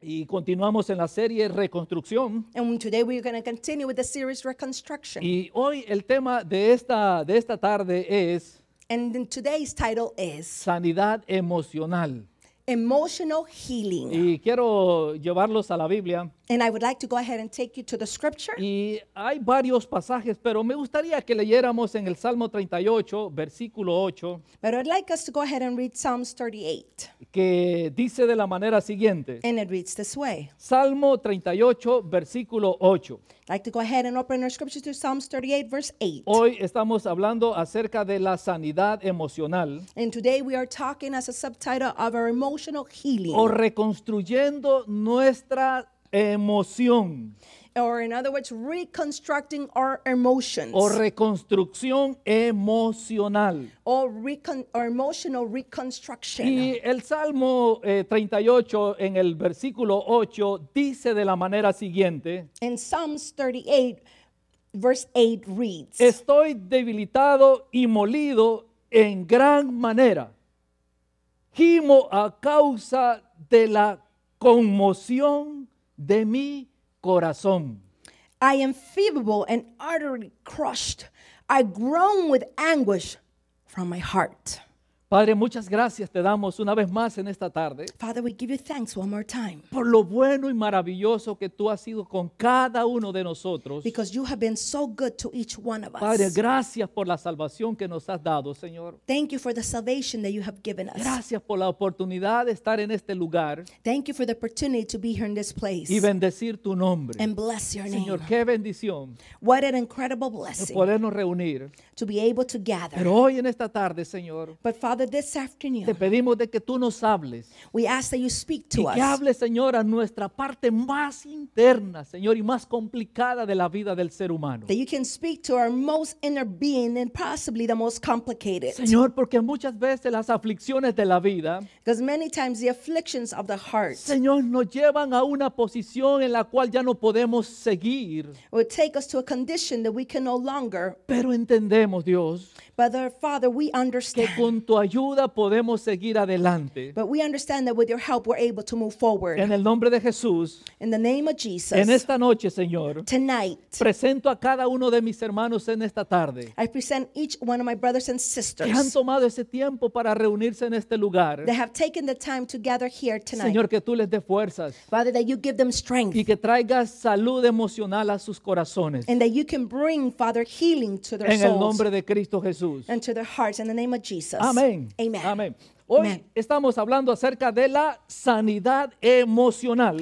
Y continuamos en la serie Reconstrucción. Y hoy el tema de esta, de esta tarde es today's Sanidad emocional emotional healing. Y quiero llevarlos a la Biblia. And I would like to go ahead and take you to the scripture. Y hay varios pasajes, pero me gustaría que leyéramos en el Salmo 38, versículo 8. But I'd like us to go ahead and read Psalms 38. Que dice de la manera siguiente. And it reads this way. Salmo 38, versículo 8. I'd like to go ahead and open our scripture to Psalms 38 verse 8. Hoy estamos hablando acerca de la sanidad emocional. And today we are talking as a subtitle of our emotional o reconstruyendo nuestra emoción. Or in other words, reconstructing our emotions. O reconstrucción emocional. Or, emotional reconstruction. Y el Salmo 38 eh, en el versículo 8 dice de la manera siguiente. In Psalms 38 verse 8 reads. Estoy debilitado y molido en gran manera gimo a causa de la conmoción de mi corazón. I am feeble and utterly crushed. I groan with anguish from my heart. Padre, muchas gracias te damos una vez más en esta tarde. Father, we give you thanks one more time Por lo bueno y maravilloso que tú has sido con cada uno de nosotros. because you have been so good to each one of us. Padre, gracias por la salvación que nos has dado, Señor. Thank you for the salvation that you have given us. Gracias por la oportunidad de estar en este lugar Thank you for the opportunity to be here in this place y bendecir tu nombre. and bless your name. Señor, qué bendición What an incredible blessing podernos reunir. to be able to gather. Pero hoy en esta tarde, Señor, But Father, te pedimos de que tú nos hables. y que hables, Señor, a nuestra parte más interna, Señor, y más complicada de la vida del ser humano. Señor, porque muchas veces las aflicciones de la vida, many times the afflictions of the heart, Señor, nos llevan a una posición en la cual ya no podemos seguir. longer. Pero entendemos, Dios, But our Father, we understand. Que con tu ayuda podemos seguir adelante. But we understand that with your help we're able to move forward. En el nombre de Jesús. In the name of Jesus. En esta noche, Señor. Tonight. Presento a cada uno de mis hermanos en esta tarde. I present each one of my brothers and sisters. Que han tomado ese tiempo para reunirse en este lugar. They have taken the time to gather here tonight. Señor, que tú les dé fuerzas. Father, that you give them strength. Y que traigas salud emocional a sus corazones. And that you can bring, Father, healing to their en souls. En el nombre de Cristo Jesús. Jesus. And to their hearts in the name of Jesus. Amen. Amen. Amen. Hoy estamos hablando acerca de la sanidad emocional.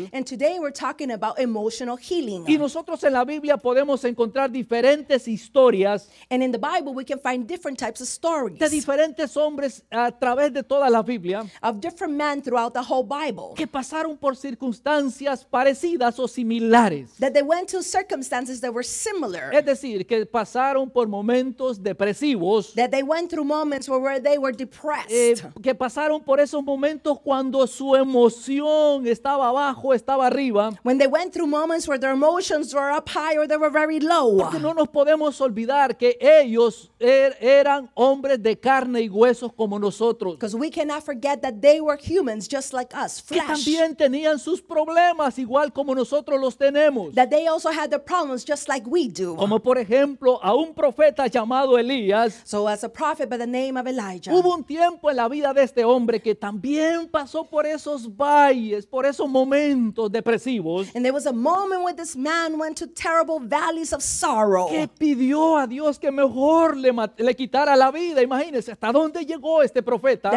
Y nosotros en la Biblia podemos encontrar diferentes historias. De diferentes hombres a través de toda la Biblia. Que pasaron por circunstancias parecidas o similares. Es decir, que pasaron por momentos depresivos pasaron por esos momentos cuando su emoción estaba abajo, estaba arriba. When they went through moments where their emotions were up high or they were very low. Porque no nos podemos olvidar que ellos er eran hombres de carne y huesos como nosotros. Because we cannot forget that they were humans just like us, flesh. Que también tenían sus problemas igual como nosotros los tenemos. That they also had their problems just like we do. Como por ejemplo a un profeta llamado Elías. So as a prophet by the name of Elijah. Hubo un tiempo en la vida de este hombre que también pasó por esos valles, por esos momentos depresivos. Que pidió a Dios que mejor le, le quitara la vida. Imagínense hasta dónde llegó este profeta.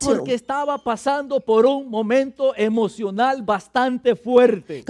Porque estaba pasando por un momento emocional bastante fuerte.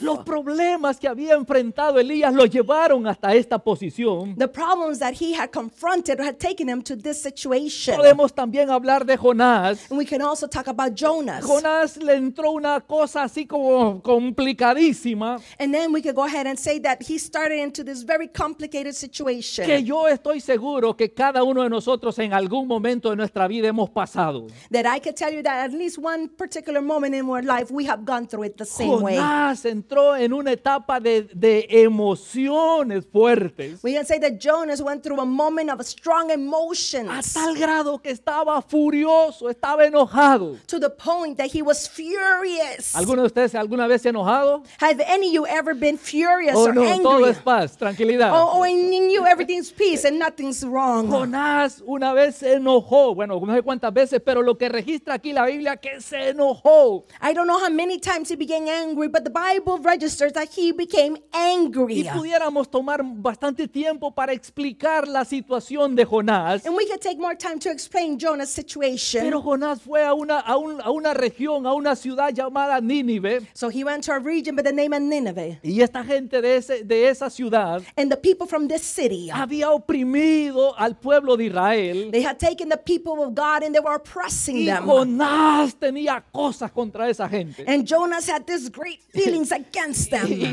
Los problemas que había enfrentado Elías lo llevó llevaron hasta esta posición, the problems that he had confronted had taken him to this situation. podemos también hablar de Jonás. And we can also talk about Jonas. Jonás le entró una cosa así como complicadísima. And then we can go ahead and say that he started into this very complicated situation. Que yo estoy seguro que cada uno de nosotros en algún momento de nuestra vida hemos pasado. That I can tell you that at least one particular moment in our life we have gone through it the same Jonás way. Jonás entró en una etapa de, de emoción emociones fuertes. We can say that Jonas went through a moment of strong emotions. A tal grado que estaba furioso, estaba enojado. To the point that he was furious. ¿Alguno de ustedes alguna vez se ha enojado? Have any of you ever been furious oh, or no, Todo es paz, tranquilidad. Oh, oh, in you everything's peace and nothing's wrong. Jonas una vez se enojó. Bueno, no sé cuántas veces, pero lo que registra aquí la Biblia que se enojó. I don't know how many times he became angry, but the Bible registers that he became angry tomar bastante tiempo para explicar la situación de Jonás. Pero Jonás fue a una, a, una región, a una ciudad llamada Nínive. Y esta gente de, ese, de esa ciudad the people from había oprimido al pueblo de Israel. y Jonás tenía cosas contra esa gente.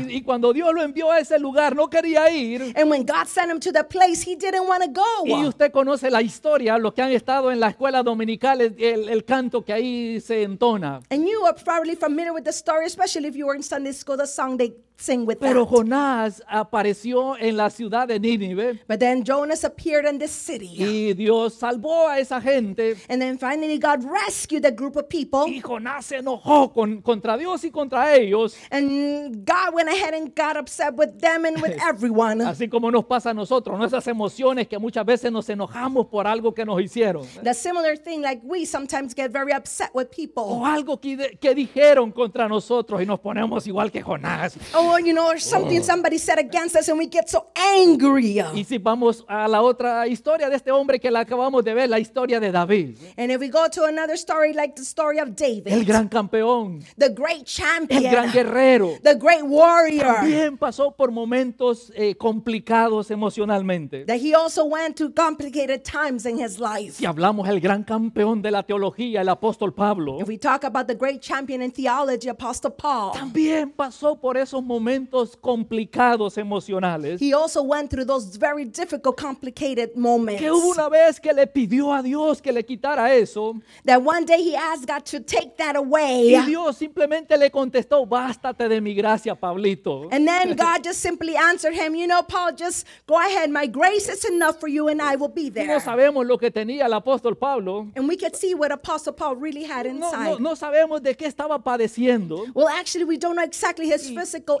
y cuando Dios lo envió a ese lugar, lugar no quería ir. And when God sent him to the place he didn't want to go. Y usted conoce la historia, lo que han estado en la escuela dominical, el, el canto que ahí se entona. And you are probably familiar with the story, especially if you were in Sunday school, the song they pero Jonás apareció en la ciudad de Nínive. But then Jonas appeared in this city. Y Dios salvó a esa gente. And then finally God rescued that group of people. Y Jonás se enojó con, contra Dios y contra ellos. And God went ahead and got upset with them and with everyone. Así como nos pasa a nosotros, nuestras emociones que muchas veces nos enojamos por algo que nos hicieron. The similar thing like we sometimes get very upset with people. O algo que, que dijeron contra nosotros y nos ponemos igual que Jonás. Oh, oh, you know or something oh. somebody said against us and we get so angry. Y si vamos a la otra historia de este hombre que la acabamos de ver, la historia de David. And if we go to another story like the story of David. El gran campeón. The great champion. El gran guerrero. The great warrior. También pasó por momentos eh, complicados emocionalmente. That he also went through complicated times in his life. Si hablamos el gran campeón de la teología, el apóstol Pablo. If we talk about the great champion in theology, Apostle Paul. También pasó por esos momentos momentos complicados emocionales. He also went through those very difficult, complicated moments. Que hubo una vez que le pidió a Dios que le quitara eso. That one day he asked God to take that away. Y Dios simplemente le contestó, bástate de mi gracia, Pablito. And then God just simply answered him, you know, Paul, just go ahead. My grace is enough for you, and I will be there. No sabemos lo que tenía el apóstol Pablo. And we could see what Apostle Paul really had inside. No, no, no sabemos de qué estaba padeciendo. Well, actually, we don't know exactly his physical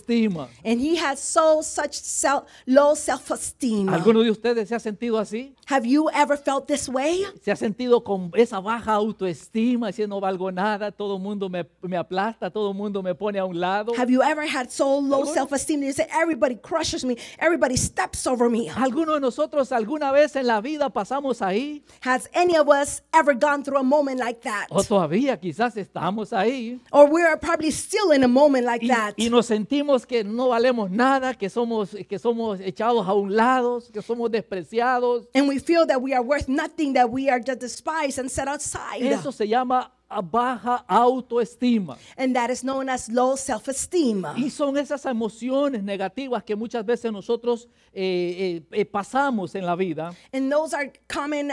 autoestima. And he had so such self, low self-esteem. ¿Alguno de ustedes se ha sentido así? Have you ever felt this way? ¿Se ha sentido con esa baja autoestima, diciendo no valgo nada, todo el mundo me, me aplasta, todo el mundo me pone a un lado? Have you ever had so low self-esteem that you say everybody crushes me, everybody steps over me? ¿Alguno de nosotros alguna vez en la vida pasamos ahí? Has any of us ever gone through a moment like that? O todavía quizás estamos ahí. Or we are probably still in a moment like y, that. Y nos sentimos que no valemos nada, que somos que somos echados a un lado, que somos despreciados. And we feel that we are worth nothing, that we are just despised and set outside. Eso se llama baja autoestima. And that is known as low self-esteem. Y son esas emociones negativas que muchas veces nosotros eh, eh, eh pasamos en la vida. And those are common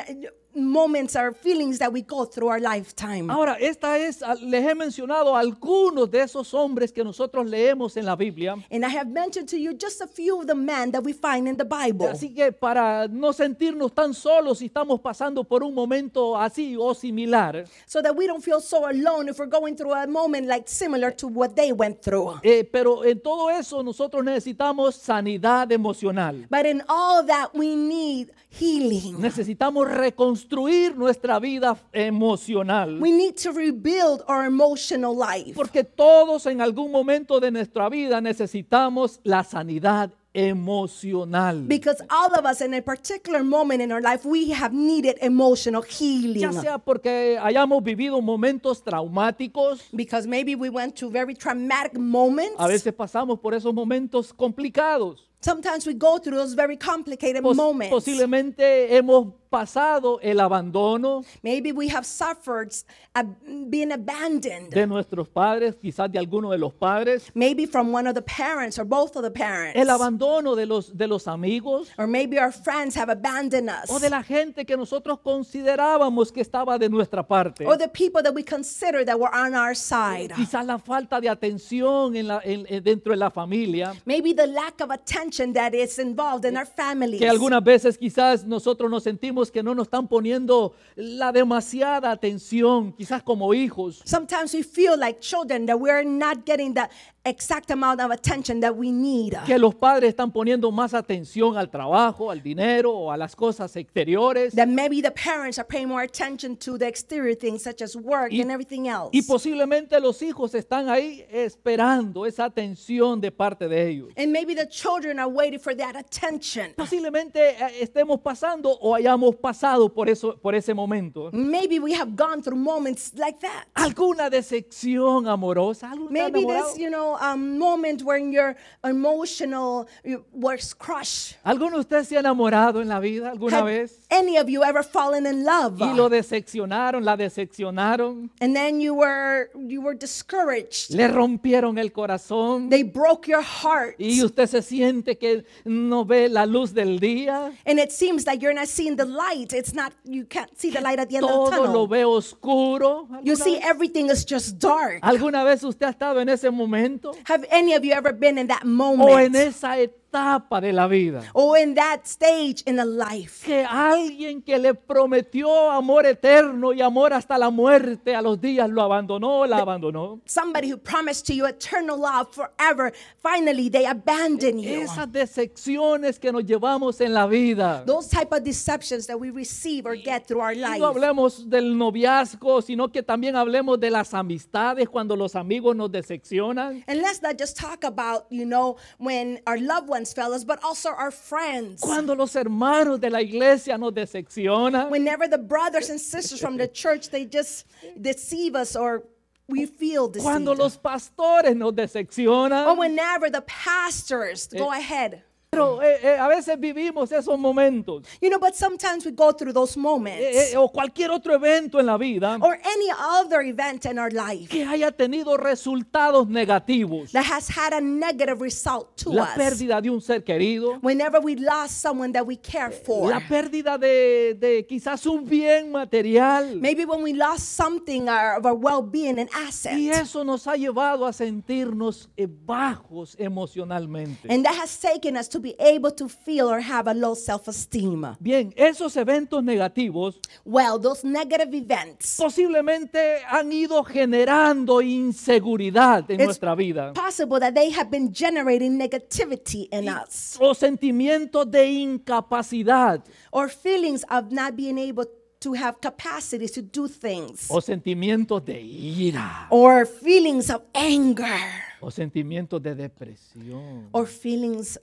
moments or feelings that we go through our lifetime. Ahora, esta es, ah, les he mencionado algunos de esos hombres que nosotros leemos en la Biblia. And I have mentioned to you just a few of the men that we find in the Bible. Así que para no sentirnos tan solos si estamos pasando por un momento así o similar. So that we don't feel so alone if we're going through a moment like similar to what they went through. Eh, pero en todo eso nosotros necesitamos sanidad emocional. But in all that we need healing. Necesitamos reconstruir reconstruir nuestra vida emocional. We need to rebuild our emotional life. Porque todos en algún momento de nuestra vida necesitamos la sanidad emocional. Because all of us in a particular moment in our life we have needed emotional healing. Ya sea porque hayamos vivido momentos traumáticos. Because maybe we went to very traumatic moments. A veces pasamos por esos momentos complicados. Sometimes we go through those very complicated Pos moments. Posiblemente hemos pasado el abandono Maybe we have suffered uh, being abandoned. de nuestros padres, quizás de alguno de los padres. Maybe from one of the parents or both of the parents. El abandono de los de los amigos. Or maybe our friends have abandoned us. O de la gente que nosotros considerábamos que estaba de nuestra parte. Or the people that we consider that were on our side. Quizás la falta de atención en la, en, dentro de la familia. Maybe the lack of attention that is involved in our families. Que algunas veces quizás nosotros nos sentimos que no nos están poniendo la demasiada atención, quizás como hijos. Sometimes we feel like children that we're not getting the exact amount of attention that we need. Que los padres están poniendo más atención al trabajo, al dinero o a las cosas exteriores. That maybe the parents are paying more attention to the exterior things such as work y, and everything else. Y posiblemente los hijos están ahí esperando esa atención de parte de ellos. And maybe the children are waiting for that attention. Posiblemente eh, estemos pasando o hayamos pasado por eso por ese momento. Maybe we have gone through moments like that. Alguna decepción amorosa, algún maybe this, you know, a moment when your emotional was crushed. ¿Alguno de ustedes se ha enamorado en la vida alguna Have vez? Any of you ever fallen in love? Y lo decepcionaron, la decepcionaron. And then you were you were discouraged. Le rompieron el corazón. They broke your heart. Y usted se siente que no ve la luz del día. And it seems that you're not seeing the light. It's not you can't see the light at the end Todo of the tunnel. Todo lo ve oscuro. You see vez? everything is just dark. ¿Alguna vez usted ha estado en ese momento? have any of you ever been in that oh, moment? O en esa etapa de la vida. O in that stage in the life. Que alguien que le prometió amor eterno y amor hasta la muerte a los días lo abandonó, la abandonó. Somebody who promised to you eternal love forever, finally they abandon you. Esas decepciones que nos llevamos en la vida. Those type of deceptions that we receive or get through our life. No hablemos del noviazgo, sino que también hablemos de las amistades cuando los amigos nos decepcionan. And let's not just talk about, you know, when our loved ones Collins but also our friends. Cuando los hermanos de la iglesia nos decepcionan. Whenever the brothers and sisters from the church they just deceive us or we feel deceived. Cuando los pastores nos decepcionan. Or whenever the pastors go eh, ahead. Pero eh, eh, a veces vivimos esos momentos. You know, but sometimes we go through those moments. Eh, eh, o cualquier otro evento en la vida. Or any other event in our life. Que haya tenido resultados negativos. That has had a negative result to la us. La pérdida de un ser querido. Whenever we lost someone that we care eh, for. La pérdida de, de quizás un bien material. Maybe when we lost something of our well-being and asset. Y eso nos ha llevado a sentirnos eh, bajos emocionalmente. And that has taken us to to be able to feel or have a low self-esteem. Bien, esos eventos negativos well, those negative events posiblemente han ido generando inseguridad en nuestra vida. It's Possible that they have been generating negativity in y, us. O sentimientos de incapacidad. Or feelings of not being able to have capacities to do things. O sentimientos de ira. Or feelings of anger. o sentimientos de depresión, or feelings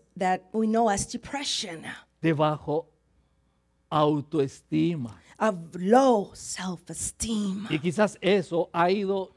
de bajo autoestima. low self-esteem. Y quizás eso ha ido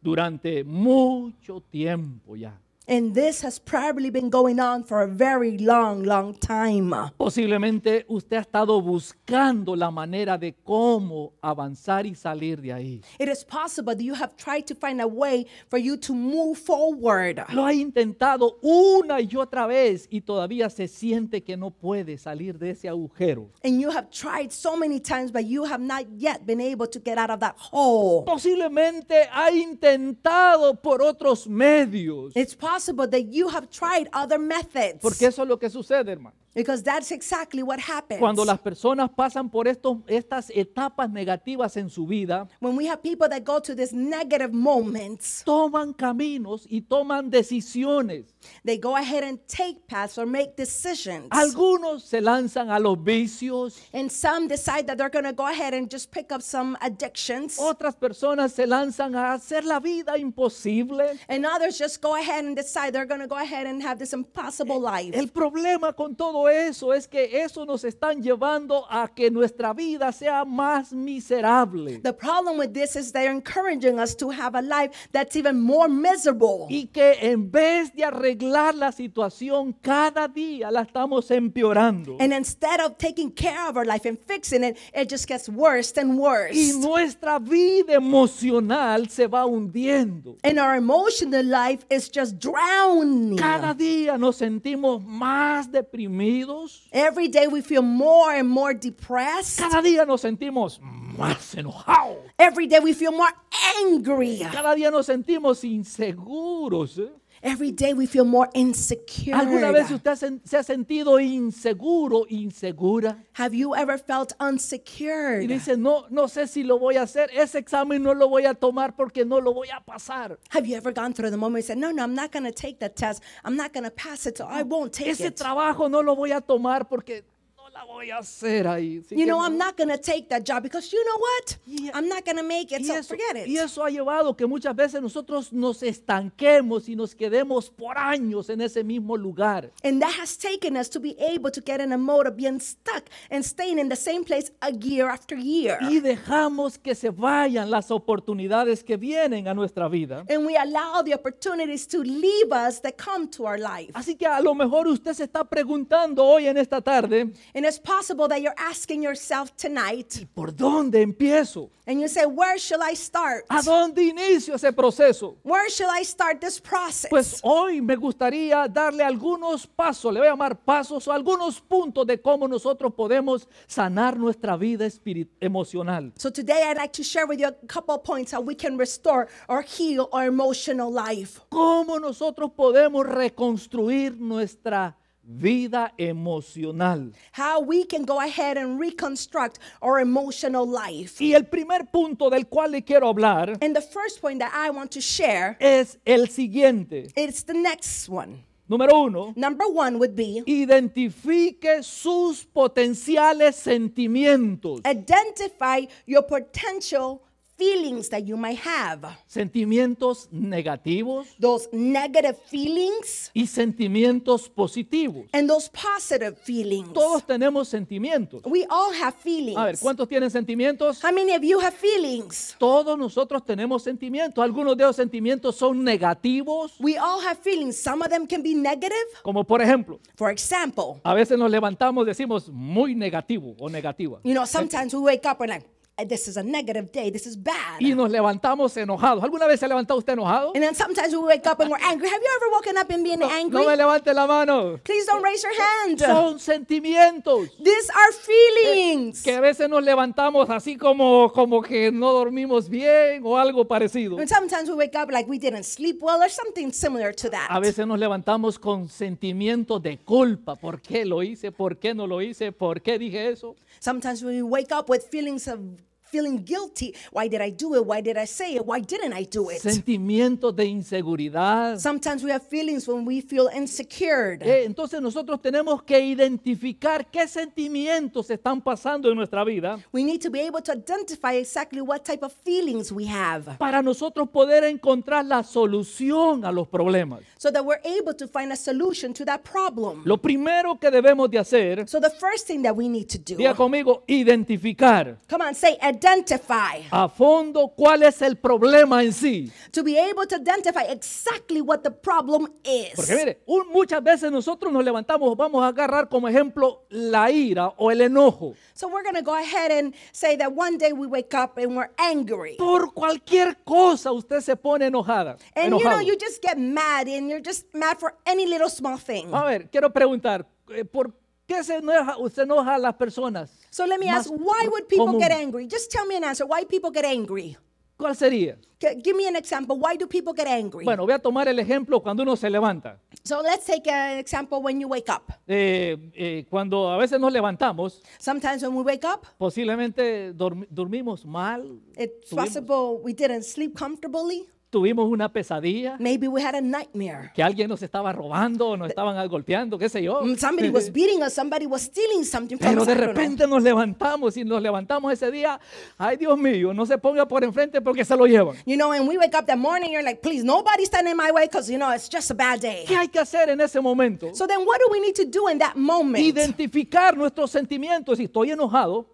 durante mucho tiempo ya. And this has probably been going on for a very long, long time. Posiblemente usted ha estado buscando la manera de cómo avanzar y salir de ahí. It is possible that you have tried to find a way for you to move forward. Lo ha intentado una y otra vez y todavía se siente que no puede salir de ese agujero. And you have tried so many times but you have not yet been able to get out of that hole. Posiblemente ha intentado por otros medios. It's possible that you have tried other methods. Porque eso es lo que sucede, hermano. Because that's exactly what happens. Cuando las personas pasan por estos, estas etapas negativas en su vida, When we have people that go to these negative moments, toman caminos y toman decisiones. they go ahead and take paths or make decisions. Algunos se lanzan a los vicios, And some decide that they're going to go ahead and just pick up some addictions. otras personas se lanzan a hacer la vida imposible. And others just go ahead and decide they're going to go ahead and have this impossible life. El problema con todo eso es que eso nos están llevando a que nuestra vida sea más miserable. The problem with this is they're encouraging us to have a life that's even more miserable. Y que en vez de arreglar la situación cada día la estamos empeorando. And instead of taking care of our life and fixing it, it just gets worse and worse. Y nuestra vida emocional se va hundiendo. And our emotional life is just drowning. Cada día nos sentimos más deprimidos deprimidos. Every day we feel more and more depressed. Cada día nos sentimos más enojados. Every day we feel more angry. Cada día nos sentimos inseguros. ¿eh? Every day we feel more insecure. ¿Alguna vez usted se ha sentido inseguro, insegura? Have you ever felt unsecured? Y dice, no, no sé si lo voy a hacer. Ese examen no lo voy a tomar porque no lo voy a pasar. Have you ever gone through the moment and said, no, no, I'm not going to take that test. I'm not going to pass it, so I won't take Ese it. Ese trabajo no lo voy a tomar porque la voy a hacer ahí. Así You know, no- I'm not going to take that job because you know what? I'm not going to make it, so eso, forget y eso ha llevado que muchas veces nosotros nos estanquemos y nos quedemos por años en ese mismo lugar. And that has taken us to be able to get in a mode of being stuck and staying in the same place a year after year. Y dejamos que se vayan las oportunidades que vienen a nuestra vida. And we allow the opportunities to leave us that come to our life. Así que a lo mejor usted se está preguntando hoy en esta tarde, And And it's possible that you're asking yourself tonight. ¿Y por dónde empiezo? And you say, where shall I start? ¿A dónde inicio ese proceso? Where shall I start this process? Pues hoy me gustaría darle algunos pasos, le voy a llamar pasos o algunos puntos de cómo nosotros podemos sanar nuestra vida emocional. So today I'd like to share with you a couple of points how we can restore or heal our emotional life. ¿Cómo nosotros podemos reconstruir nuestra vida? vida emocional. How we can go ahead and reconstruct our emotional life. Y el primer punto del cual le quiero hablar And the first point that I want to share es el siguiente. It's the next one. Número uno. Number one would be identifique sus potenciales sentimientos. Identify your potential feelings that you might have. Sentimientos negativos. Those negative feelings. Y sentimientos positivos. And those positive feelings. Todos tenemos sentimientos. We all have feelings. A ver, ¿cuántos tienen sentimientos? How many of you have feelings? Todos nosotros tenemos sentimientos. Algunos de esos sentimientos son negativos. We all have feelings. Some of them can be negative. Como por ejemplo. For example. A veces nos levantamos decimos muy negativo o negativa. You know, sometimes we wake up and like this is a negative day, this is bad. Y nos levantamos enojados. ¿Alguna vez se ha levantado usted enojado? And then sometimes we wake up and we're angry. Have you ever woken up and been no, angry? No me levante la mano. Please don't raise your hand. Son sentimientos. These are feelings. Que a veces nos levantamos así como como que no dormimos bien o algo parecido. And sometimes we wake up like we didn't sleep well or something similar to that. A veces nos levantamos con sentimientos de culpa. ¿Por qué lo hice? ¿Por qué no lo hice? ¿Por qué dije eso? Sometimes we wake up with feelings of feeling guilty. Why did I do it? Why did I say it? Why didn't I do it? Sentimientos de inseguridad. Sometimes we have feelings when we feel insecure. Eh, entonces nosotros tenemos que identificar qué sentimientos están pasando en nuestra vida. We need to be able to identify exactly what type of feelings we have. Para nosotros poder encontrar la solución a los problemas. So that we're able to find a solution to that problem. Lo primero que debemos de hacer. So the first thing that we need to do. Diga conmigo identificar. Come on, say identify identify. A fondo cuál es el problema en sí. To be able to identify exactly what the problem is. Porque mire, muchas veces nosotros nos levantamos, vamos a agarrar como ejemplo la ira o el enojo. So we're going to go ahead and say that one day we wake up and we're angry. Por cualquier cosa usted se pone enojada. And you know you just get mad and you're just mad for any little small thing. A ver, quiero preguntar, eh, ¿por qué ¿Qué se enoja, usted enoja a las personas? So let me ask, why would people get angry? Just tell me an answer. Why people get angry? ¿Cuál sería? give me an example. Why do people get angry? Bueno, voy a tomar el ejemplo cuando uno se levanta. So let's take an example when you wake up. Eh, eh, cuando a veces nos levantamos. Sometimes when we wake up. Posiblemente dorm, dormimos mal. It's possible we didn't sleep comfortably tuvimos una pesadilla. Que alguien nos estaba robando nos estaban golpeando, qué sé yo. Mm, Pero de repente nos levantamos y nos levantamos ese día, ay Dios mío, no se ponga por enfrente porque se lo llevan. ¿Qué hay que hacer en ese momento? Identificar nuestros sentimientos, si estoy enojado,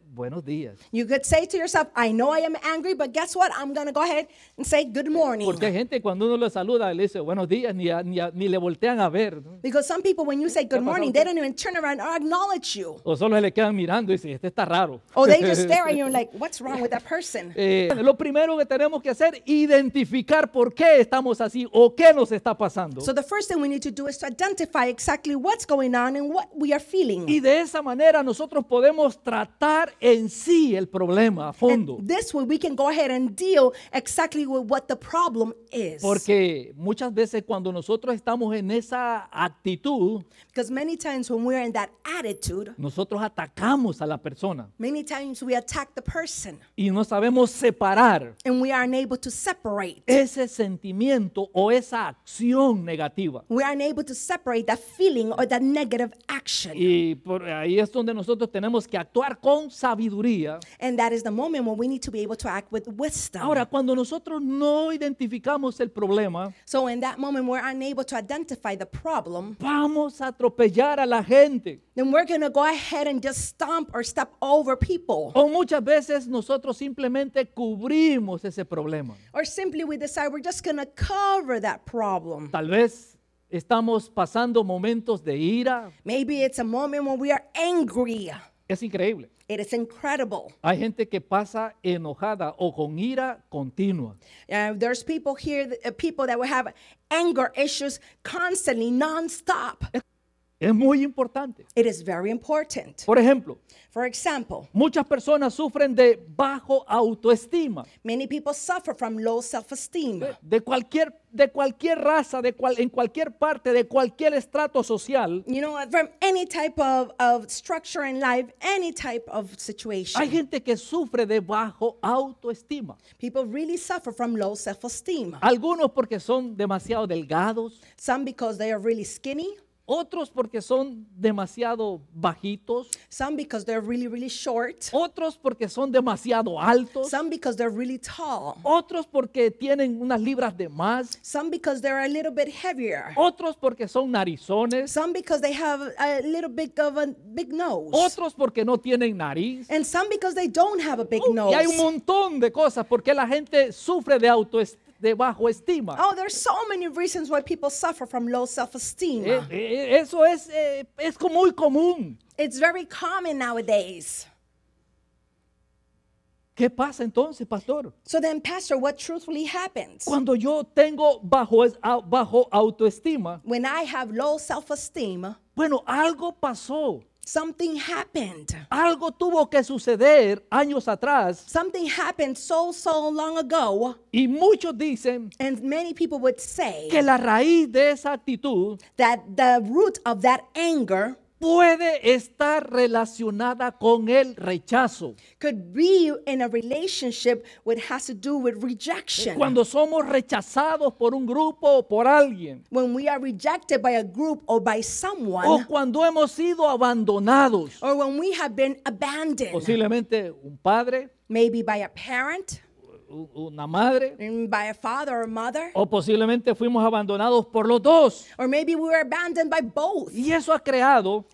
buenos días. You could say to yourself, I know I am angry, but guess what? I'm going to go ahead and say good morning. Porque hay gente cuando uno le saluda le dice buenos días ni, ni, ni le voltean a ver. ¿no? Because some people when you say good morning, they don't even turn around or acknowledge you. O solo se le quedan mirando y dicen, este está raro. Or oh, they just stare at you and like, what's wrong with that person? Eh, lo primero que tenemos que hacer identificar por qué estamos así o qué nos está pasando. So the first thing we need to do is to identify exactly what's going on and what we are feeling. Y de esa manera nosotros podemos tratar en sí el problema a fondo. And this way we can go ahead and deal exactly with what the problem is. Porque muchas veces cuando nosotros estamos en esa actitud, because many times when we're in that attitude, nosotros atacamos a la persona. Many times we attack the person. Y no sabemos separar. And we are unable to separate. Ese sentimiento o esa acción negativa. We are unable to separate that feeling or that negative action. Y por ahí es donde nosotros tenemos que actuar con sabiduría sabiduría. And that is the moment when we need to be able to act with wisdom. Ahora, cuando nosotros no identificamos el problema, so in that moment we're unable to identify the problem. Vamos a atropellar a la gente. Then we're going to go ahead and just stomp or step over people. O muchas veces nosotros simplemente cubrimos ese problema. Or simply we decide we're just going to cover that problem. Tal vez estamos pasando momentos de ira. Maybe it's a moment when we are angry. Es increíble. It is incredible. Hay gente que pasa enojada o con ira continua. Uh, there's people here, uh, people that will have anger issues constantly, nonstop. Es muy importante. It is very important. Por ejemplo, For example, muchas personas sufren de bajo autoestima. Many people suffer from low self-esteem. De, de, cualquier de cualquier raza, de cual, en cualquier parte, de cualquier estrato social. You know, from any type of, of structure in life, any type of situation. Hay gente que sufre de bajo autoestima. People really suffer from low self-esteem. Algunos porque son demasiado delgados. Some because they are really skinny. Otros porque son demasiado bajitos. Some because they're really, really short. Otros porque son demasiado altos. Some because they're really tall. Otros porque tienen unas libras de más. Some because they're a little bit heavier. Otros porque son narizones. Some because they have a little bit of a big nose. Otros porque no tienen nariz. And some because they don't have a big oh, nose. Y hay un montón de cosas porque la gente sufre de autoestima de bajo estima. Oh, there's so many reasons why people suffer from low self-esteem. Eh, eh, eso es, eh, es muy común. It's very common nowadays. ¿Qué pasa entonces, pastor? So then, pastor, what truthfully happens? Cuando yo tengo bajo, bajo autoestima. When I have low self-esteem. Bueno, algo pasó. Something happened. Algo tuvo que suceder años atrás. Something happened so so long ago. Y muchos dicen and many people would say que la raíz de esa actitud that the root of that anger puede estar relacionada con el rechazo. Could be in a relationship what has to do with rejection. Cuando somos rechazados por un grupo o por alguien. When we are rejected by a group or by someone. O cuando hemos sido abandonados. Or when we have been abandoned. Posiblemente un padre. Maybe by a parent una madre. father O posiblemente fuimos abandonados por los dos. Y eso ha creado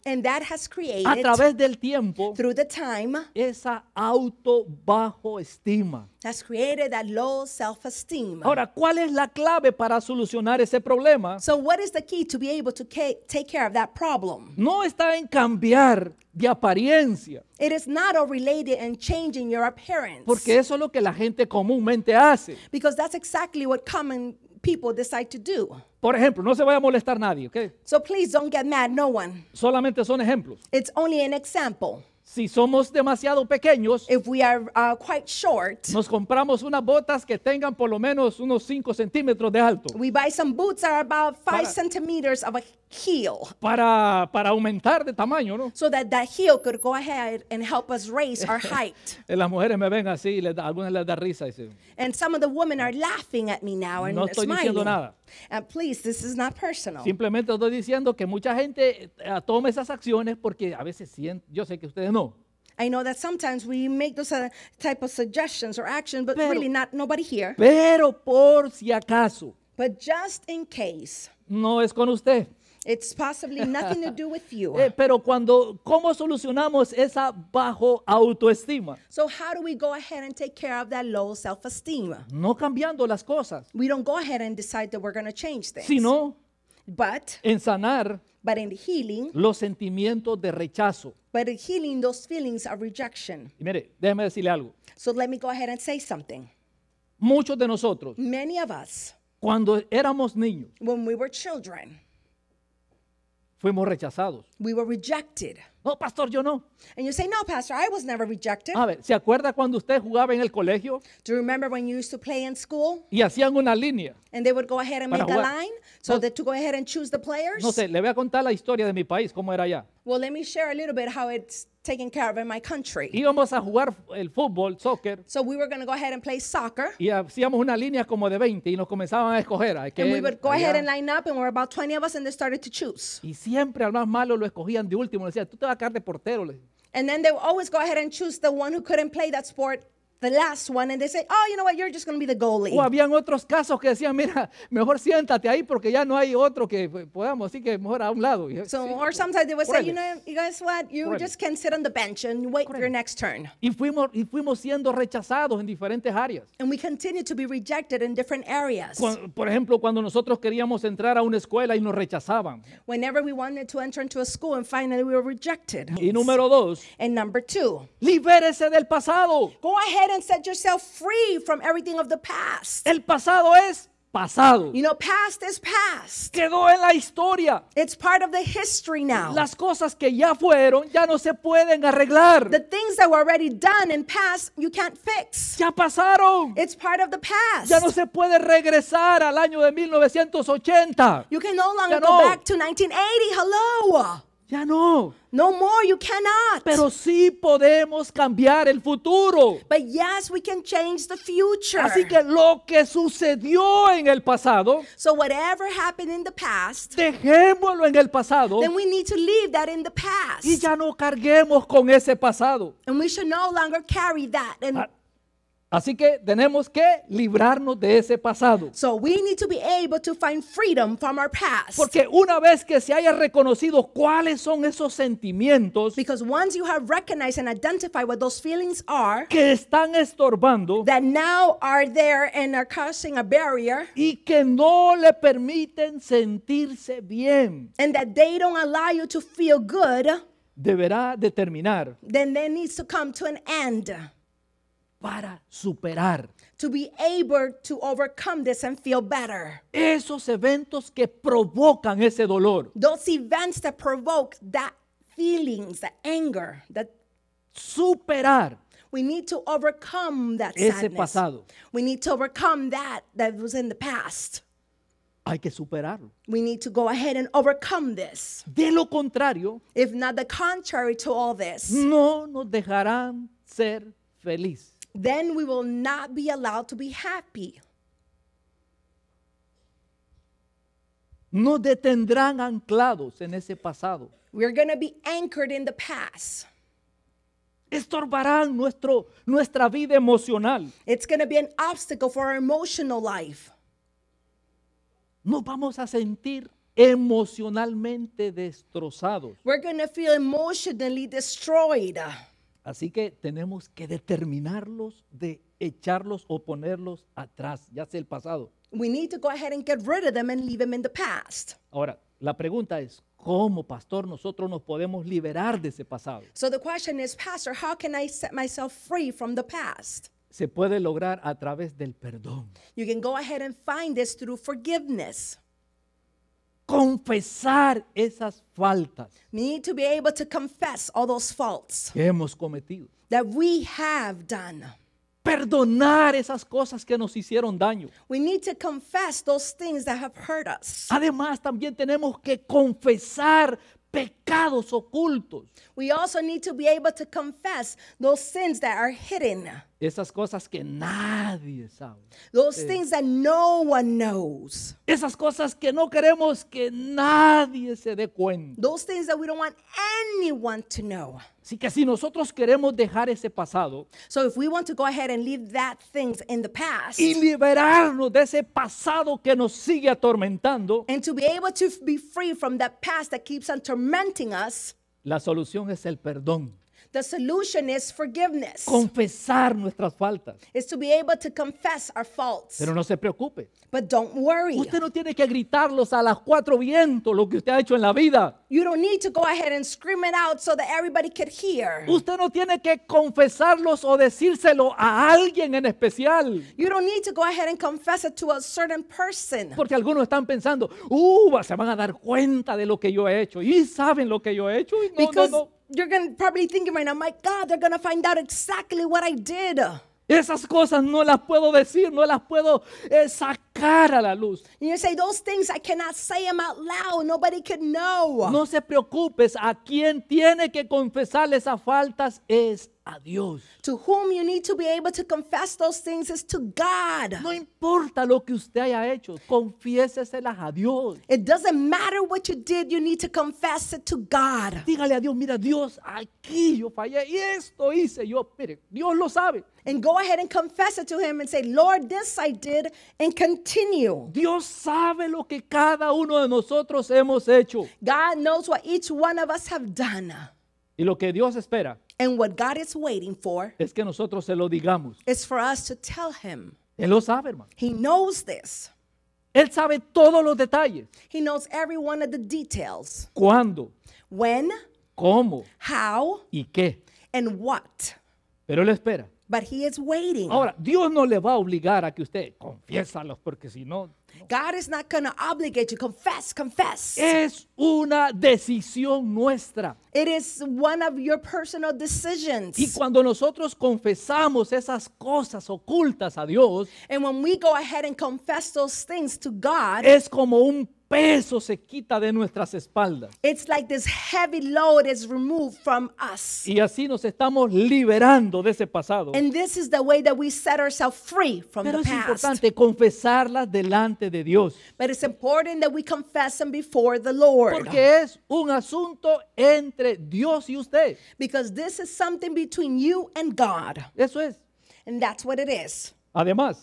a través del tiempo through the time, esa auto bajo estima. that's created that low self-esteem. Ahora, ¿cuál es la clave para solucionar ese problema? So what is the key to be able to take care of that problem? No está en cambiar de apariencia. It is not all related and changing your appearance. Porque eso es lo que la gente comúnmente hace. Because that's exactly what common people decide to do. Por ejemplo, no se vaya a molestar nadie, So please don't get mad, no one. Solamente son ejemplos. It's only an example. Si somos demasiado pequeños, if we are uh, quite short, nos compramos unas botas que tengan por lo menos unos 5 centímetros de alto. We buy some boots that are about 5 centimeters of a heel. Para, para aumentar de tamaño, ¿no? So that that heel could go ahead and help us raise our height. Las mujeres me ven así, y les da, algunas les da risa. Dicen, And some of the women are laughing at me now and no estoy smiling. diciendo nada. And please, this is not personal. Simplemente estoy diciendo que mucha gente eh, toma esas acciones porque a veces sienten, yo sé que ustedes no. I know that sometimes we make those uh, type of suggestions or actions, but really not nobody here. Pero por si acaso, But just in case, no es con usted. It's possibly nothing to do with you. Eh, pero cuando cómo solucionamos esa bajo autoestima? So how do we go ahead and take care of that low self-esteem? No cambiando las cosas. We don't go ahead and decide that we're going to change things. Sino but en sanar but in healing, los sentimientos de rechazo. But in healing those feelings of rejection. Y mire, déjeme decirle algo. So let me go ahead and say something. Muchos de nosotros Many of us, cuando éramos niños when we were children Fuimos rechazados. We were rejected. No, pastor, yo no. And you say, no, pastor, I was never rejected. A ver, ¿se acuerda cuando usted jugaba en el colegio? Do you remember when you used to play in school? Y hacían una línea. And they would go ahead and make jugar. a line so no, that to go ahead and choose the players. No sé, le voy a contar la historia de mi país, cómo era allá. Well, let me share a little bit how it's taken care of in my country. Íbamos a jugar el fútbol, soccer. So we were going to go ahead and play soccer. Y hacíamos una línea como de 20 y nos comenzaban a escoger. Aquel, and we would go allá. ahead and line up and we were about 20 of us and they started to choose. Y siempre al más malo lo escogían de último. Le decían, tú te vas a quedar de portero. And then they would always go ahead and choose the one who couldn't play that sport the last one and they say, oh, you know what, you're just going to be the goalie. O habían otros casos que decían, mira, mejor siéntate ahí porque ya no hay otro que podamos, así que mejor a un lado. So, sí, or sometimes they would say, you know, you guys what, you Correle. just can sit on the bench and wait Correle. for your next turn. Y fuimos, y fuimos siendo rechazados en diferentes áreas. And we continue to be rejected in different areas. Cuando, por ejemplo, cuando nosotros queríamos entrar a una escuela y nos rechazaban. Whenever we wanted to enter into a school and finally we were rejected. Y número dos. And number two. Libérese del pasado. Go ahead ahead and set yourself free from everything of the past. El pasado es pasado. You know, past is past. Quedó en la historia. It's part of the history now. Las cosas que ya fueron ya no se pueden arreglar. The things that were already done and past, you can't fix. Ya pasaron. It's part of the past. Ya no se puede regresar al año de 1980. You can no longer no. go back to 1980. Hello. Ya no. No more, you cannot. Pero sí podemos cambiar el futuro. But yes, we can change the future. Así que lo que sucedió en el pasado, so whatever happened in the past, dejémoslo en el pasado. Then we need to leave that in the past. Y ya no carguemos con ese pasado. And we should no longer carry that and, ah, Así que tenemos que librarnos de ese pasado. Porque una vez que se haya reconocido cuáles son esos sentimientos que están estorbando y que no le permiten sentirse bien deberá determinar para superar. To be able to overcome this and feel better. Esos eventos que provocan ese dolor. Those events that provoke that feelings, that anger, that superar. We need to overcome that ese sadness. pasado. We need to overcome that that was in the past. Hay que superarlo. We need to go ahead and overcome this. De lo contrario, if not the contrary to all this, no nos dejarán ser feliz. then we will not be allowed to be happy. Nos detendrán anclados en ese pasado. We're going to be anchored in the past. Estorbarán nuestro, nuestra vida emocional. It's going to be an obstacle for our emotional life. Nos vamos a sentir emocionalmente destrozados. We're going to feel emotionally destroyed. Así que tenemos que determinarlos de echarlos o ponerlos atrás, ya sea el pasado. We need to go ahead and get rid of them and leave them in the past. Ahora, la pregunta es, ¿cómo, pastor, nosotros nos podemos liberar de ese pasado? So the question is, pastor, how can I set myself free from the past? Se puede lograr a través del perdón. You can go ahead and find this through forgiveness confesar esas faltas We need to be able to confess all those faults que hemos cometido. that we have done. Perdonar esas cosas que nos hicieron daño. We need to confess those things that have hurt us. Además, también tenemos que confesar pecados ocultos. We also need to be able to confess those sins that are hidden. Esas cosas que nadie sabe. Those eh, things that no one knows. Esas cosas que no queremos que nadie se dé cuenta. Those things that we don't want anyone to know. Así que si nosotros queremos dejar ese pasado so if we want to go ahead and leave that things in the past, y liberarnos de ese pasado que nos sigue atormentando, and to be able to be free from that past that keeps on tormenting us, la solución es el perdón. The solution is forgiveness. Confesar nuestras faltas. Is to be able to confess our faults. Pero no se preocupe. But don't worry. Usted no tiene que gritarlos a las cuatro vientos lo que usted ha hecho en la vida. You don't need to go ahead and scream it out so that everybody could hear. Usted no tiene que confesarlos o decírselo a alguien en especial. You don't need to go ahead and confess it to a certain person. Porque algunos están pensando, "Uh, se van a dar cuenta de lo que yo he hecho y saben lo que yo he hecho y no, no, no you're going probably thinking right now, my God, they're going to find out exactly what I did. Esas cosas no las puedo decir, no las puedo eh, sacar a la luz. You say those things I cannot say them out loud. Nobody could know. No se preocupes, a quien tiene que confesar esas faltas es a Dios. To whom you need to be able to confess those things is to God. No importa lo que usted haya hecho, confiéseselas a Dios. It doesn't matter what you did, you need to confess it to God. Dígale a Dios, mira Dios, aquí yo fallé y esto hice yo. Mire, Dios lo sabe. And go ahead and confess it to him and say, Lord, this I did, and continue. Dios sabe lo que cada uno de nosotros hemos hecho. God knows what each one of us have done. Y lo que Dios espera and what God is waiting for es que nosotros se lo digamos. Is for us to tell him. Él lo sabe, hermano. He knows this. Él sabe todos los detalles. He knows every one of the details. ¿Cuándo? When? ¿Cómo? How? ¿Y qué? And what? Pero él espera. But he is waiting. Ahora, Dios no le va a obligar a que usted confiésalos porque si no, no. God is not going to obligate you. Confess, confess. Es una decisión nuestra. It is one of your personal decisions. Y cuando nosotros confesamos esas cosas ocultas a Dios, and when we go ahead and confess those things to God, es como un peso se quita de nuestras espaldas. It's like this heavy load is removed from us. Y así nos estamos liberando de ese pasado. And this is the way that we set ourselves free from Pero the past. Pero es importante confesarlas delante de Dios. But it's important that we confess them before the Lord. Porque es un asunto entre Dios y usted. Because this is something between you and God. Eso es. And that's what it is. Además,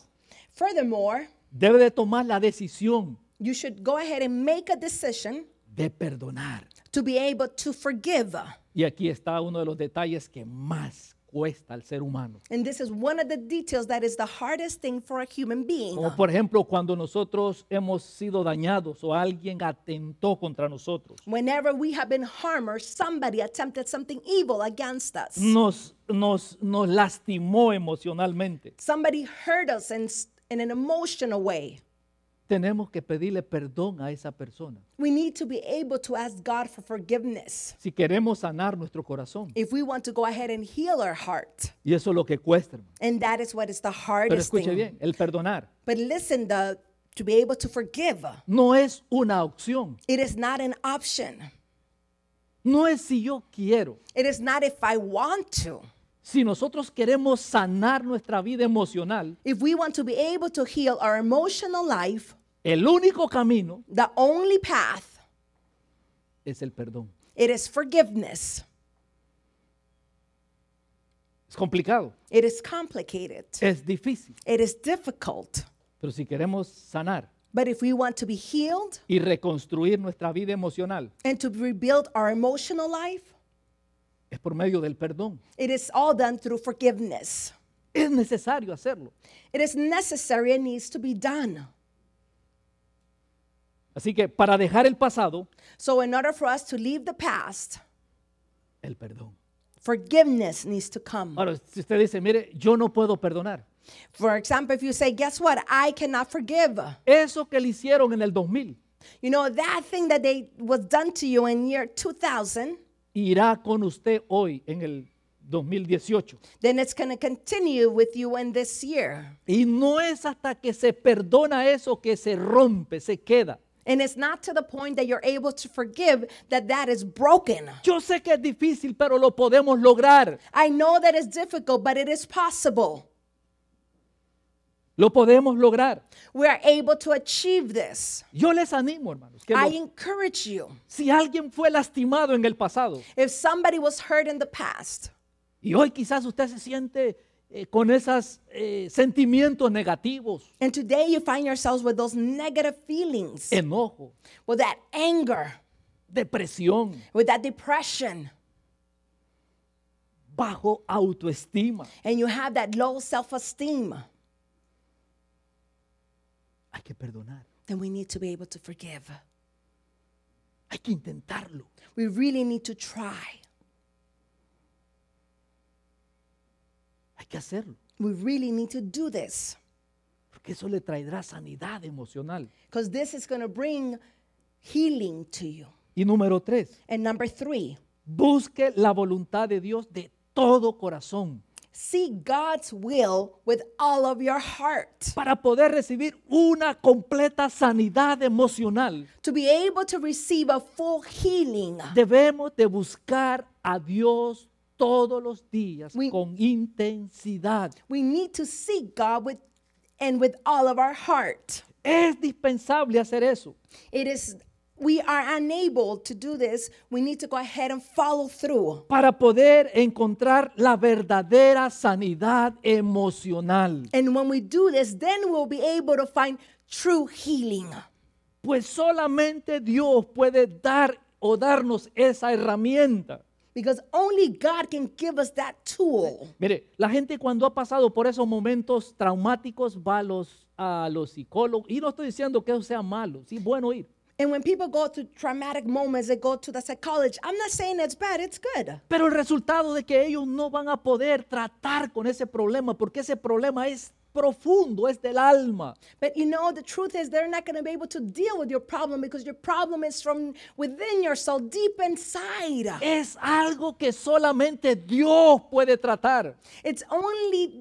furthermore, debe de tomar la decisión you should go ahead and make a decision de perdonar. To be able to forgive. Y aquí está uno de los detalles que más cuesta al ser humano. And this is one of the details that is the hardest thing for a human being. Como por ejemplo cuando nosotros hemos sido dañados o alguien atentó contra nosotros. Whenever we have been harmed or somebody attempted something evil against us. Nos nos nos lastimó emocionalmente. Somebody hurt us in, in an emotional way. Tenemos que pedirle perdón a esa persona. We need to be able to ask God for forgiveness. Si queremos sanar nuestro corazón. If we want to go ahead and heal our heart. Y eso es lo que cuesta. hermano. And that is what is the Pero thing. escuche thing. bien, el perdonar But listen, the to be able to forgive, no es una opción. it is not an option. No es si yo quiero. It is not if I want to. Si nosotros queremos sanar nuestra vida emocional, if we want to be able to heal our emotional life, el único camino the only path es el perdón. it is forgiveness. Es complicado, It is complicated. es difícil, It is difficult. pero si queremos sanar But if we want to be healed y reconstruir nuestra vida emocional, and to rebuild our emotional life, es por medio del perdón. It is all done through forgiveness. Es necesario hacerlo. It is necessary and needs to be done. Así que para dejar el pasado, so in order for us to leave the past, el perdón. Forgiveness needs to come. Ahora, si usted dice, mire, yo no puedo perdonar. For example, if you say, guess what, I cannot forgive. Eso que le hicieron en el 2000. You know, that thing that they was done to you in year 2000 irá con usted hoy en el 2018. Then it's going to continue with you in this year. Y no es hasta que se perdona eso que se rompe, se queda. And it's not to the point that you're able to forgive that that is broken. Yo sé que es difícil, pero lo podemos lograr. I know that it's difficult, but it is possible. Lo podemos lograr. We are able to achieve this. Yo les animo, hermanos. Que I lo, encourage you. Si alguien fue lastimado en el pasado. If somebody was hurt in the past. Y hoy quizás usted se siente eh, con esos eh, sentimientos negativos. And today you find yourselves with those negative feelings. Enojo. With that anger. Depresión. With that depression. Bajo autoestima. And you have that low self-esteem. Hay que perdonar. Then we need to be able to forgive. Hay que intentarlo. We really need to try. Hay que hacerlo. We really need to do this. Porque eso le traerá sanidad emocional. Because this is going to bring healing to you. Y número tres. And number three. Busque la voluntad de Dios de todo corazón. seek God's will with all of your heart. Para poder recibir una completa sanidad emocional. To be able to receive a full healing. Debemos de buscar a Dios todos los días we, con intensidad. We need to seek God with and with all of our heart. Es dispensable hacer eso. It is we are unable to do this, we need to go ahead and follow through. Para poder encontrar la verdadera sanidad emocional. And when we do this, then be able to find true healing. Pues solamente Dios puede dar o darnos esa herramienta. Because only God can give us that tool. Mire, la gente cuando ha pasado por esos momentos traumáticos va a los, a los psicólogos. Y no estoy diciendo que eso sea malo, sí, bueno ir. And when people go to traumatic moments, they go to the psychologist. I'm not saying it's bad, it's good. Pero el resultado de que ellos no van a poder tratar con ese problema porque ese problema es profundo, es del alma. But you know, the truth is they're not going to be able to deal with your problem because your problem is from within yourself, deep inside. Es algo que solamente Dios puede tratar. It's only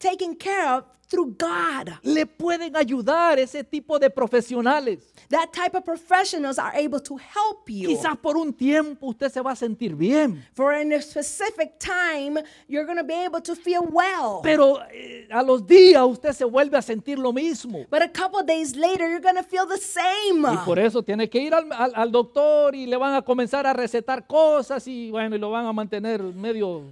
taken care of through God. Le pueden ayudar ese tipo de profesionales. That type of professionals are able to help you. Quizás por un tiempo usted se va a sentir bien. For a specific time, you're going to be able to feel well. Pero eh, a los días usted se vuelve a sentir lo mismo. But a couple days later, you're going to feel the same. Y por eso tiene que ir al, al, al doctor y le van a comenzar a recetar cosas y bueno, y lo van a mantener medio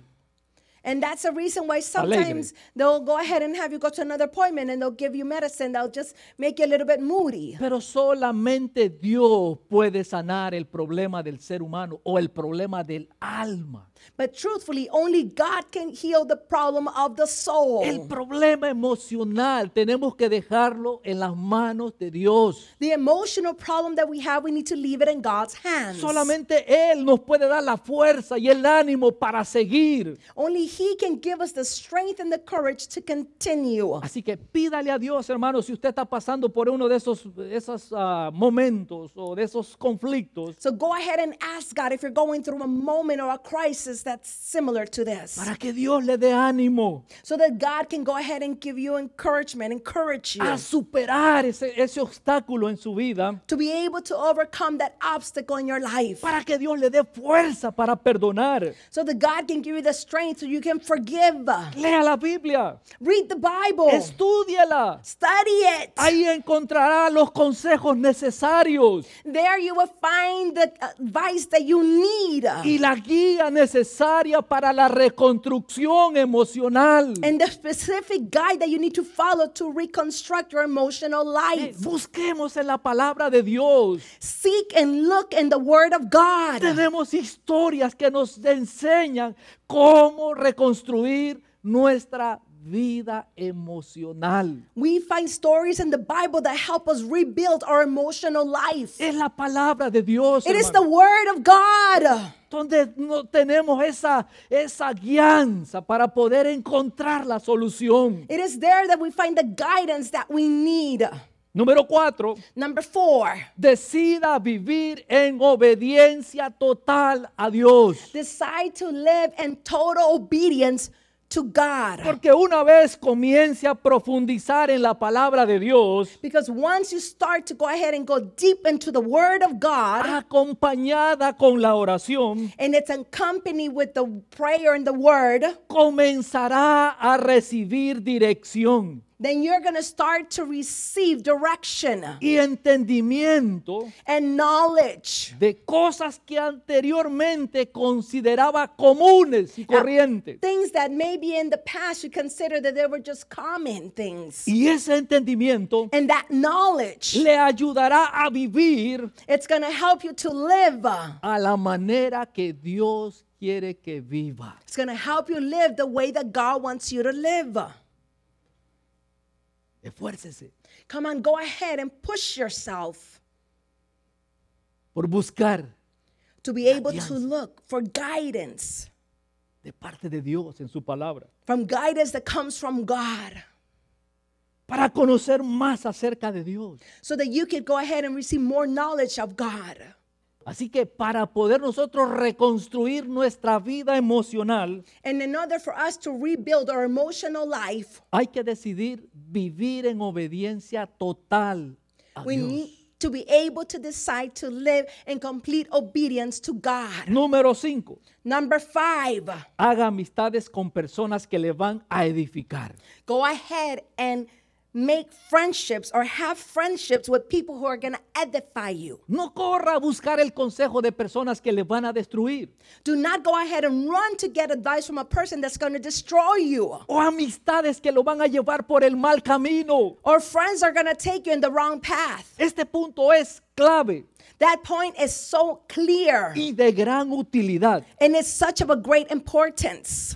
And that's the reason why sometimes Alegre. they'll go ahead and have you go to another appointment and they'll give you medicine that'll just make you a little bit moody. Pero solamente Dios puede sanar el problema del ser humano o el problema del alma. But truthfully, only God can heal the problem of the soul. El problema emocional tenemos que dejarlo en las manos de Dios. The emotional problem that we have, we need to leave it in God's hands. Solamente él nos puede dar la fuerza y el ánimo para seguir. Only he can give us the strength and the courage to continue. Así que pídale a Dios, hermano, si usted está pasando por uno de esos esos ah, momentos o de esos conflictos. So go ahead and ask God if you're going through a moment or a crisis verses that's similar to this. Para que Dios le dé ánimo. So that God can go ahead and give you encouragement, encourage you. A superar ese, ese obstáculo en su vida. To be able to overcome that obstacle in your life. Para que Dios le dé fuerza para perdonar. So that God can give you the strength so you can forgive. Lea la Biblia. Read the Bible. Estúdiala. Study it. Ahí encontrará los consejos necesarios. There you will find the advice that you need. Y la guía necesaria necesaria para la reconstrucción emocional. And the specific guide that you need to follow to reconstruct your emotional life. Busquemos en la palabra de Dios. Seek and look in the word of God. Tenemos historias que nos enseñan cómo reconstruir nuestra vida emocional. We find stories in the Bible that help us rebuild our emotional life. Es la palabra de Dios. It hermano. is the word of God. Donde no tenemos esa esa guianza para poder encontrar la solución. It is there that we find the guidance that we need. Número cuatro. Number four. Decida vivir en obediencia total a Dios. Decide to live in total obedience to God. Porque una vez comience a profundizar en la palabra de Dios, because once you start to go ahead and go deep into the word of God, acompañada con la oración, and it's accompanied with the prayer and the word, comenzará a recibir dirección. then you're going to start to receive direction y entendimiento and knowledge de cosas que anteriormente consideraba comunes y corrientes. Things that maybe in the past you considered that they were just common things. Y ese entendimiento and that knowledge le ayudará a vivir it's going to help you to live a la manera que Dios quiere que viva. It's going to help you live the way that God wants you to live. Esfuércese. Come on, go ahead and push yourself. Por buscar. To be able to look for guidance. De parte de Dios en su palabra. From guidance that comes from God. Para conocer más acerca de Dios. So that you can go ahead and receive more knowledge of God. Así que para poder nosotros reconstruir nuestra vida emocional, And in order for us to rebuild our emotional life, hay que decidir vivir en obediencia total a we Dios. need to be able to decide to live in complete obedience to God. Número 5. Number 5. Haga amistades con personas que le van a edificar. Go ahead and make friendships or have friendships with people who are going to edify you. No corra a buscar el consejo de personas que le van a destruir. Do not go ahead and run to get advice from a person that's going to destroy you. O amistades que lo van a llevar por el mal camino. Or friends are going to take you in the wrong path. Este punto es clave. That point is so clear. Y de gran utilidad. And it's such of a great importance.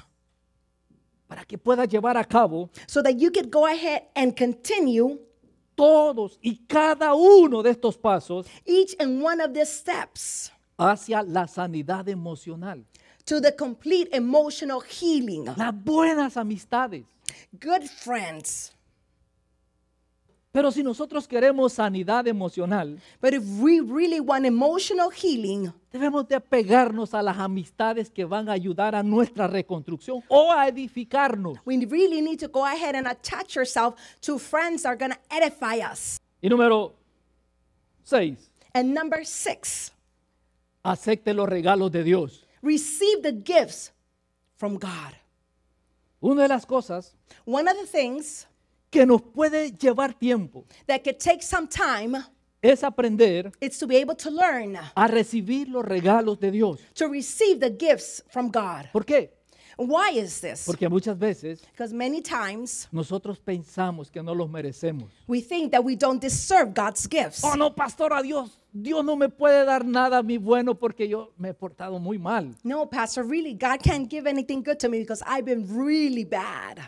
para que pueda llevar a cabo so that you could go ahead and continue todos y cada uno de estos pasos each and one of these steps hacia la sanidad emocional to the complete emotional healing las buenas amistades good friends pero si nosotros queremos sanidad emocional, But if we really want emotional healing, debemos de apegarnos a las amistades que van a ayudar a nuestra reconstrucción o a edificarnos. we really need to go ahead and attach yourself to friends that are going to edify us. Y número 6, And number six, acepte los regalos de Dios. receive the gifts from God. Una de las cosas One of the things que nos puede llevar tiempo that could take some time es aprender to be able to learn a recibir los regalos de Dios. to receive the gifts from God. ¿Por qué? Why is this? Porque muchas veces many times nosotros pensamos que no los merecemos. we think that we don't deserve God's gifts. Oh no, pastor, a Dios, Dios no me puede dar nada mi bueno porque yo me he portado muy mal. No, pastor, really God can't give anything good to me because I've been really bad.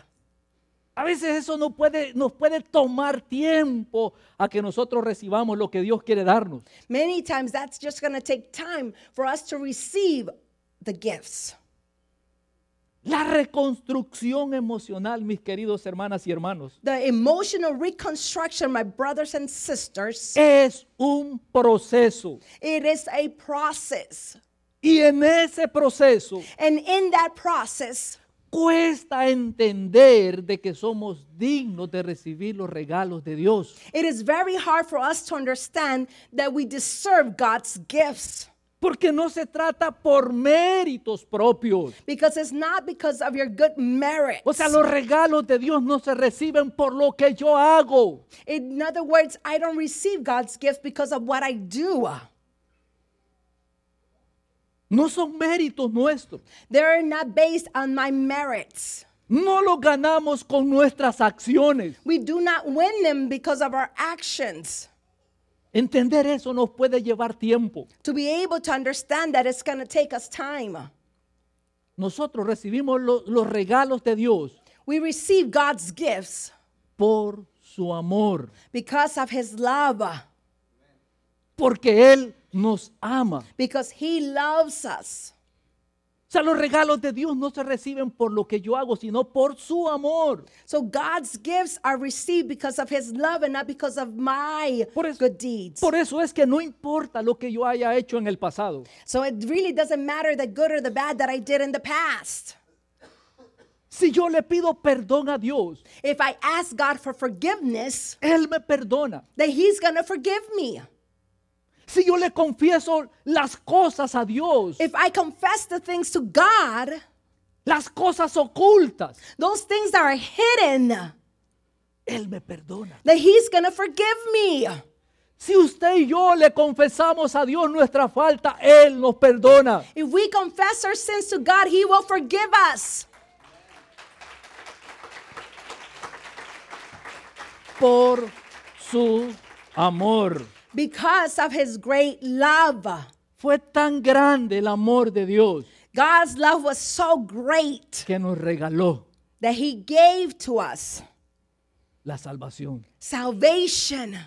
A veces eso no puede, nos puede tomar tiempo a que nosotros recibamos lo que Dios quiere darnos. Many times that's just going to take time for us to receive the gifts. La reconstrucción emocional, mis queridos hermanas y hermanos. The emotional reconstruction, my brothers and sisters. Es un proceso. It is a process. Y en ese proceso. And in that process cuesta entender de que somos dignos de recibir los regalos de Dios. It is very hard for us to understand that we deserve God's gifts. Porque no se trata por méritos propios. Because it's not because of your good merit. O sea, los regalos de Dios no se reciben por lo que yo hago. In other words, I don't receive God's gift because of what I do. No son méritos nuestros. They are not based on my merits. No lo ganamos con nuestras acciones. We do not win them because of our actions. Entender eso nos puede llevar tiempo. To be able to understand that it's going to take us time. Nosotros recibimos los regalos de Dios. We receive God's gifts. Por su amor. Because of his love. Porque él nos ama. Because he loves us. O sea, los regalos de Dios no se reciben por lo que yo hago, sino por su amor. So God's gifts are received because of his love and not because of my por eso, good deeds. Por eso es que no importa lo que yo haya hecho en el pasado. So it really doesn't matter the good or the bad that I did in the past. Si yo le pido perdón a Dios, if I ask God for forgiveness, él me perdona. That he's going to forgive me. Si yo le confieso las cosas a Dios. If I confess the things to God. Las cosas ocultas. Those things that are hidden. Él me perdona. That he's going to forgive me. Si usted y yo le confesamos a Dios nuestra falta, Él nos perdona. If we confess our sins to God, He will forgive us. Por su amor. Because of his great love. Fue tan grande el amor de Dios. God's love was so great. Que nos regaló. That he gave to us. La salvación. Salvation.